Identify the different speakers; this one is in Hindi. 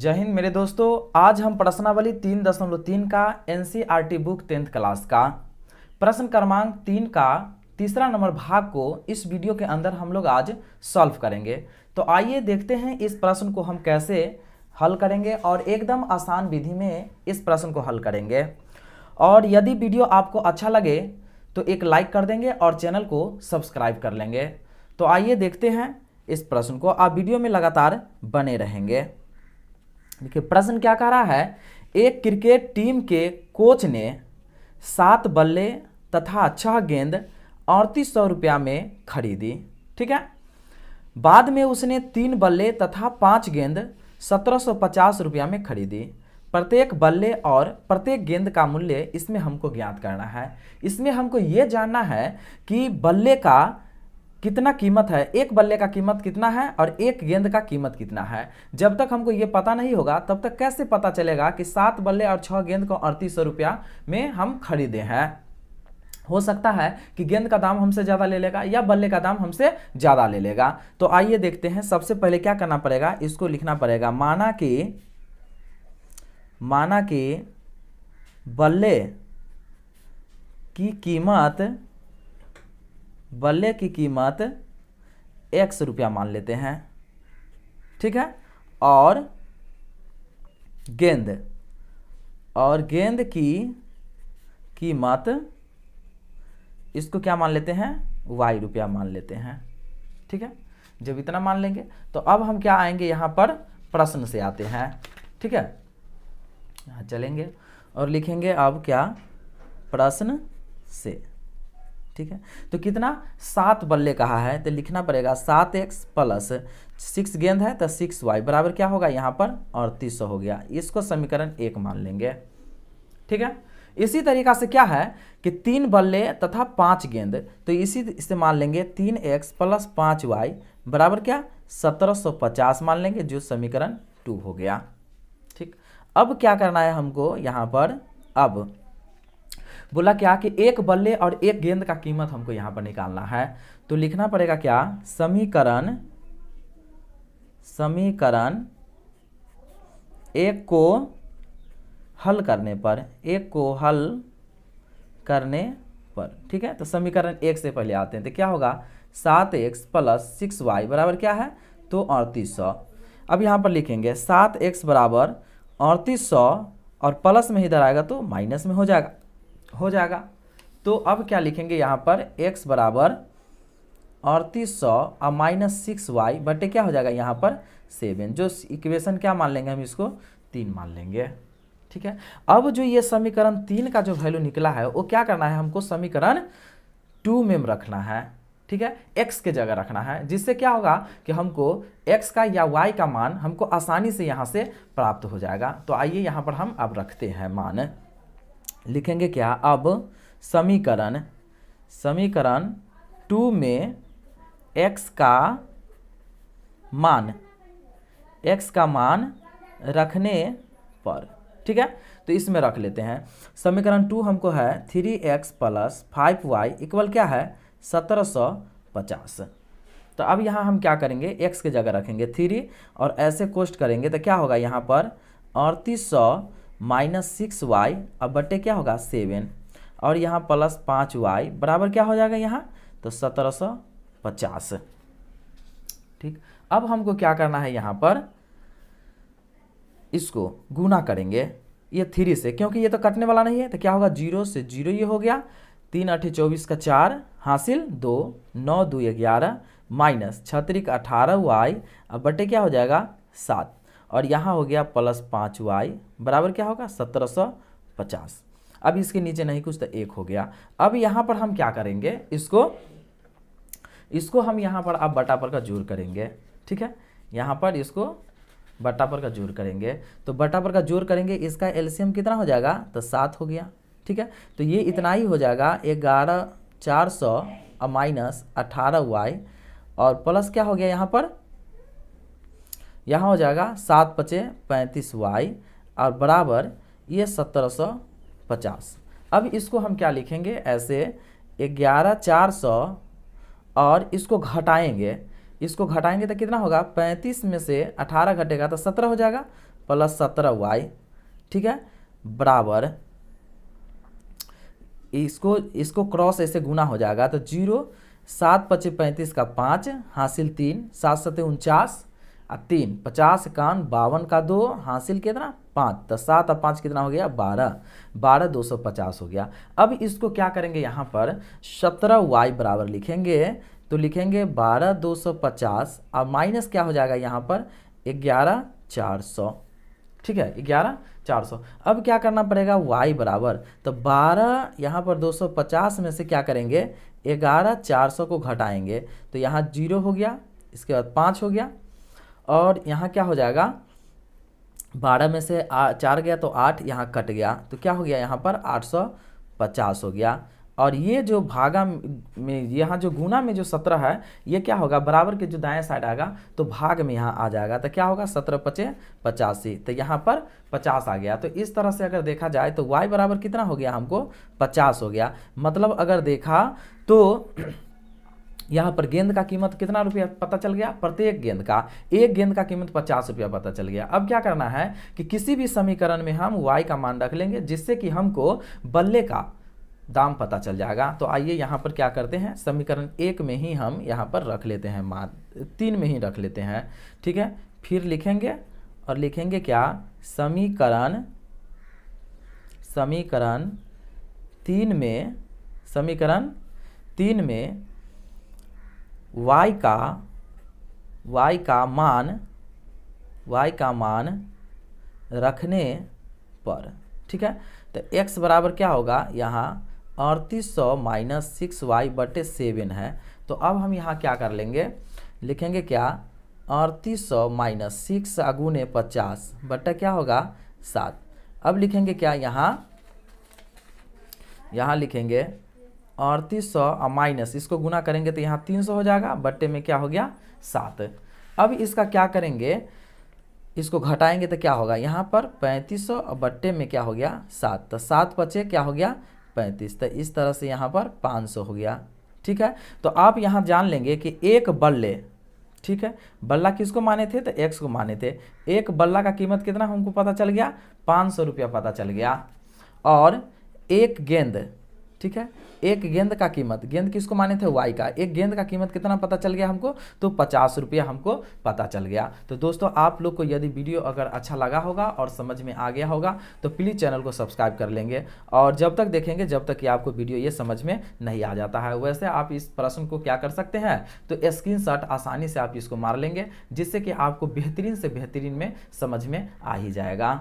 Speaker 1: जय हिंद मेरे दोस्तों आज हम प्रश्नावली तीन दशमलव तीन का N C R T book tenth class का प्रश्न क्रमांक तीन का तीसरा नंबर भाग को इस वीडियो के अंदर हम लोग आज सॉल्व करेंगे तो आइए देखते हैं इस प्रश्न को हम कैसे हल करेंगे और एकदम आसान विधि में इस प्रश्न को हल करेंगे और यदि वीडियो आपको अच्छा लगे तो एक लाइक कर देंगे और चैनल को सब्सक्राइब कर लेंगे तो आइए देखते हैं इस प्रश्न को आप वीडियो में लगातार बने रहेंगे देखिए प्रश्न क्या कह रहा है एक क्रिकेट टीम के कोच ने सात बल्ले तथा छह गेंद अड़तीस सौ रुपया में खरीदी ठीक है बाद में उसने तीन बल्ले तथा पाँच गेंद सत्रह सौ पचास रुपया में खरीदी प्रत्येक बल्ले और प्रत्येक गेंद का मूल्य इसमें हमको ज्ञात करना है इसमें हमको ये जानना है कि बल्ले का कितना कीमत है एक बल्ले का कीमत कितना है और एक गेंद का कीमत कितना है जब तक हमको ये पता नहीं होगा तब तक कैसे पता चलेगा कि सात बल्ले और छह गेंद को अड़तीस रुपया में हम खरीदे हैं हो सकता है कि गेंद का दाम हमसे ज़्यादा ले लेगा या बल्ले का दाम हमसे ज़्यादा ले लेगा तो आइए देखते हैं सबसे पहले क्या करना पड़ेगा इसको लिखना पड़ेगा माना कि माना कि बल्ले की कीमत बल्ले की कीमत एक सौ रुपया मान लेते हैं ठीक है और गेंद और गेंद की कीमत इसको क्या मान लेते हैं वाई रुपया मान लेते हैं ठीक है जब इतना मान लेंगे तो अब हम क्या आएंगे यहाँ पर प्रश्न से आते हैं ठीक है यहाँ चलेंगे और लिखेंगे अब क्या प्रश्न से ठीक है तो कितना सात बल्ले कहा है तो लिखना पड़ेगा सात एक्स प्लस सिक्स गेंद है तो सिक्स वाई बराबर क्या होगा यहाँ पर अड़तीस हो गया इसको समीकरण एक मान लेंगे ठीक है इसी तरीका से क्या है कि तीन बल्ले तथा पाँच गेंद तो इसी से मान लेंगे तीन एक्स प्लस पाँच वाई बराबर क्या सत्रह सौ पचास मान लेंगे जो समीकरण टू हो गया ठीक अब क्या करना है हमको यहाँ पर अब बोला क्या कि एक बल्ले और एक गेंद का कीमत हमको यहाँ पर निकालना है तो लिखना पड़ेगा क्या समीकरण समीकरण एक को हल करने पर एक को हल करने पर ठीक है तो समीकरण एक से पहले आते हैं तो क्या होगा सात एक्स प्लस सिक्स वाई बराबर क्या है तो अड़तीस सौ अब यहाँ पर लिखेंगे सात एक्स बराबर अड़तीस सौ और प्लस में इधर आएगा तो माइनस में हो जाएगा हो जाएगा तो अब क्या लिखेंगे यहाँ पर x बराबर अड़तीस सौ और माइनस सिक्स वाई बटे क्या हो जाएगा यहाँ पर सेवन जो इक्वेशन क्या मान लेंगे हम इसको तीन मान लेंगे ठीक है अब जो ये समीकरण तीन का जो वैल्यू निकला है वो क्या करना है हमको समीकरण टू में रखना है ठीक है x के जगह रखना है जिससे क्या होगा कि हमको x का या y का मान हमको आसानी से यहाँ से प्राप्त हो जाएगा तो आइए यहाँ पर हम अब रखते हैं मान लिखेंगे क्या अब समीकरण समीकरण टू में एक्स का मान एक्स का मान रखने पर ठीक है तो इसमें रख लेते हैं समीकरण टू हमको है three x plus five y equal क्या है सत्रह सौ पचास तो अब यहाँ हम क्या करेंगे एक्स के जगह रखेंगे थ्री और ऐसे कोस्ट करेंगे तो क्या होगा यहाँ पर अड़तीस सौ माइनस सिक्स वाई अब बटे क्या होगा सेवन और यहाँ प्लस पाँच वाई बराबर क्या हो जाएगा यहाँ तो सत्रह सौ पचास ठीक अब हमको क्या करना है यहाँ पर इसको गुना करेंगे ये थ्री से क्योंकि ये तो कटने वाला नहीं है तो क्या होगा जीरो से जीरो ये हो गया तीन अठे चौबीस का चार हासिल दो नौ दो ग्यारह माइनस छत्रिक अठारह वाई अब बटे क्या हो जाएगा सात और यहाँ हो गया प्लस पाँच वाई बराबर क्या होगा सत्रह सौ पचास अब इसके नीचे नहीं कुछ तो एक हो गया अब यहाँ पर हम क्या करेंगे इसको इसको हम यहाँ पर अब बटा पर का जोर करेंगे ठीक है यहाँ पर इसको बटा पर का जोर करेंगे तो बटा पर का जोर करेंगे इसका एलसीएम कितना हो जाएगा तो सात हो गया ठीक है तो ये इतना ही हो जाएगा ग्यारह चार सौ माइनस अठारह वाई और प्लस क्या हो गया यहाँ पर यहाँ हो जाएगा सात पचे पैंतीस वाई और बराबर ये सत्रह सौ पचास अब इसको हम क्या लिखेंगे ऐसे ग्यारह चार सौ और इसको घटाएंगे इसको घटाएंगे तो कितना होगा पैंतीस में से अठारह घटेगा तो सत्रह हो जाएगा प्लस सत्रह वाई ठीक है बराबर इसको इसको क्रॉस ऐसे गुना हो जाएगा तो जीरो सात पच्चीस पैंतीस का पाँच हासिल तीन सात सत्य उनचास आ तीन पचास कान बावन का दो हासिल कितना पाँच तो सात और पाँच कितना हो गया बारह बारह दो सौ पचास हो गया अब इसको क्या करेंगे यहाँ पर सत्रह वाई बराबर लिखेंगे तो लिखेंगे बारह दो सौ पचास और माइनस क्या हो जाएगा यहाँ पर ग्यारह चार सौ ठीक है ग्यारह चार सौ अब क्या करना पड़ेगा वाई बराबर तो बारह यहाँ पर दो सौ पचास में से क्या करेंगे ग्यारह चार सौ को घटाएंगे तो यहाँ जीरो हो गया इसके बाद पाँच हो गया और यहाँ क्या हो जाएगा बारह में से आ, चार गया तो आठ यहाँ कट गया तो क्या हो गया यहाँ पर आठ सौ पचास हो गया और ये जो भागा में यहाँ जो गुना में जो सत्रह है ये क्या होगा बराबर के जो दाएं साइड आएगा तो भाग में यहाँ आ जाएगा तो क्या होगा सत्रह पचे पचासी तो यहाँ पर पचास आ गया तो इस तरह से अगर देखा जाए तो y बराबर कितना हो गया हमको पचास हो गया मतलब अगर देखा तो यहाँ पर गेंद का कीमत कितना रुपया पता चल गया प्रत्येक गेंद का एक गेंद का कीमत पचास रुपया पता चल गया अब क्या करना है कि किसी भी समीकरण में हम वाई का मान रख लेंगे जिससे कि हमको बल्ले का दाम पता चल जाएगा तो आइए यहाँ पर क्या करते हैं समीकरण एक में ही हम यहाँ पर रख लेते हैं मान तीन में ही रख लेते हैं ठीक है फिर लिखेंगे और लिखेंगे क्या समीकरण समीकरण तीन में समीकरण तीन में y का y का मान y का मान रखने पर ठीक है तो x बराबर क्या होगा यहाँ अड़तीस सौ माइनस सिक्स वाई बटे सेवन है तो अब हम यहाँ क्या कर लेंगे लिखेंगे क्या अड़तीस सौ माइनस सिक्स अगुने पचास बटा क्या होगा सात अब लिखेंगे क्या यहाँ यहाँ लिखेंगे अड़तीस सौ माइनस इसको गुना करेंगे तो यहाँ तीन सौ हो जाएगा बट्टे में क्या हो गया सात अब इसका क्या करेंगे इसको घटाएंगे तो क्या होगा यहाँ पर पैंतीस सौ बट्टे में क्या हो गया सात तो सात पचे क्या हो गया पैंतीस तो इस तरह से यहाँ पर पाँच सौ हो गया ठीक है तो आप यहाँ जान लेंगे कि एक बल्ले ठीक है बल्ला किसको माने थे तो एक्स को माने थे एक बल्ला का कीमत कितना हमको पता चल गया पाँच सौ रुपया पता चल गया और एक गेंद ठीक है एक गेंद का कीमत गेंद किसको माने थे वाई का एक गेंद का कीमत कितना पता चल गया हमको तो पचास रुपया हमको पता चल गया तो दोस्तों आप लोग को यदि वीडियो अगर अच्छा लगा होगा और समझ में आ गया होगा तो प्लीज़ चैनल को सब्सक्राइब कर लेंगे और जब तक देखेंगे जब तक कि आपको वीडियो ये समझ में नहीं आ जाता है वैसे आप इस प्रश्न को क्या कर सकते हैं तो स्क्रीन आसानी से आप इसको मार लेंगे जिससे कि आपको बेहतरीन से बेहतरीन में समझ में आ ही जाएगा